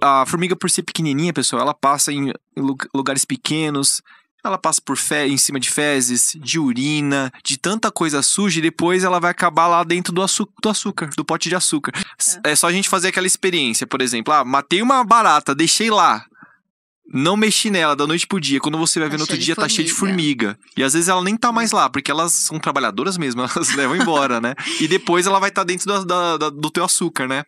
a, formiga, por ser pequenininha, pessoal, ela passa em lugares pequenos, ela passa por fe em cima de fezes, de urina, de tanta coisa suja, e depois ela vai acabar lá dentro do, do açúcar, do pote de açúcar. É. é. só a gente fazer aquela experiência, por exemplo, ah, matei uma barata, deixei lá. Não mexi nela da noite pro dia. Quando você vai tá ver no outro dia, formiga. tá cheio de formiga. E às vezes ela nem tá mais lá, porque elas são trabalhadoras mesmo, elas levam embora, né? E depois ela vai estar tá dentro do teu açúcar, né?